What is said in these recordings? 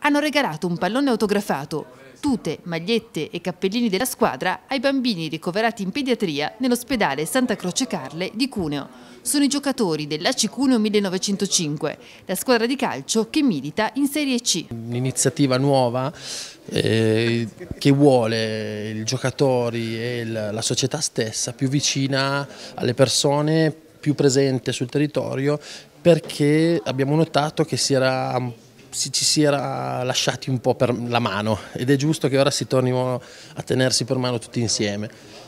hanno regalato un pallone autografato, tute, magliette e cappellini della squadra ai bambini ricoverati in pediatria nell'ospedale Santa Croce Carle di Cuneo. Sono i giocatori dell'AC Cuneo 1905, la squadra di calcio che milita in Serie C. Un'iniziativa nuova eh, che vuole i giocatori e la società stessa più vicina alle persone, più presente sul territorio perché abbiamo notato che si era ci si era lasciati un po' per la mano ed è giusto che ora si torni a tenersi per mano tutti insieme.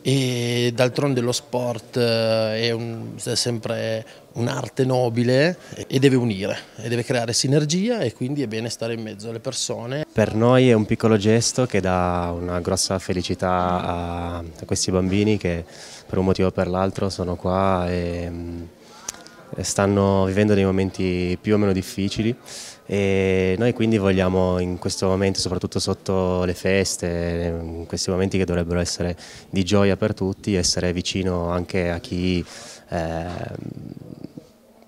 E d'altronde lo sport eh, è, un, è sempre un'arte nobile e deve unire, e deve creare sinergia e quindi è bene stare in mezzo alle persone. Per noi è un piccolo gesto che dà una grossa felicità a, questi bambini che per un motivo o per l'altro sono qua e mm, eh, stanno vivendo dei momenti più o meno difficili e noi quindi vogliamo in questo momento, soprattutto sotto le feste, in questi momenti che dovrebbero essere di gioia per tutti, essere vicino anche a chi eh,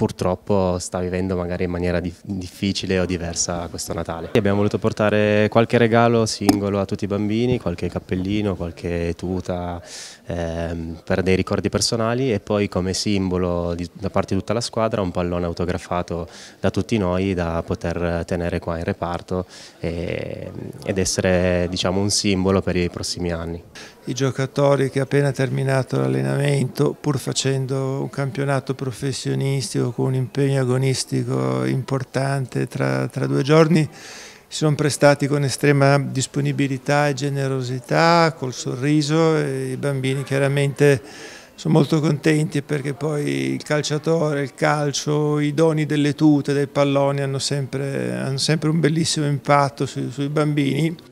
purtroppo sta vivendo magari in maniera dif difficile o diversa questo Natale. Abbiamo voluto portare qualche regalo singolo a tutti i bambini, qualche cappellino, qualche tuta ehm, per dei ricordi personali e poi come simbolo di, da parte di tutta la squadra un pallone autografato da tutti noi da poter tenere qua in reparto e, ed essere diciamo, un simbolo per i prossimi anni i giocatori che appena terminato l'allenamento, pur facendo un campionato professionistico con un impegno agonistico importante tra, tra due giorni, si sono prestati con estrema disponibilità e generosità, col sorriso, i bambini chiaramente sono molto contenti perché poi il calciatore, il calcio, i doni delle tute, dei palloni hanno sempre, hanno sempre un bellissimo impatto su, sui bambini.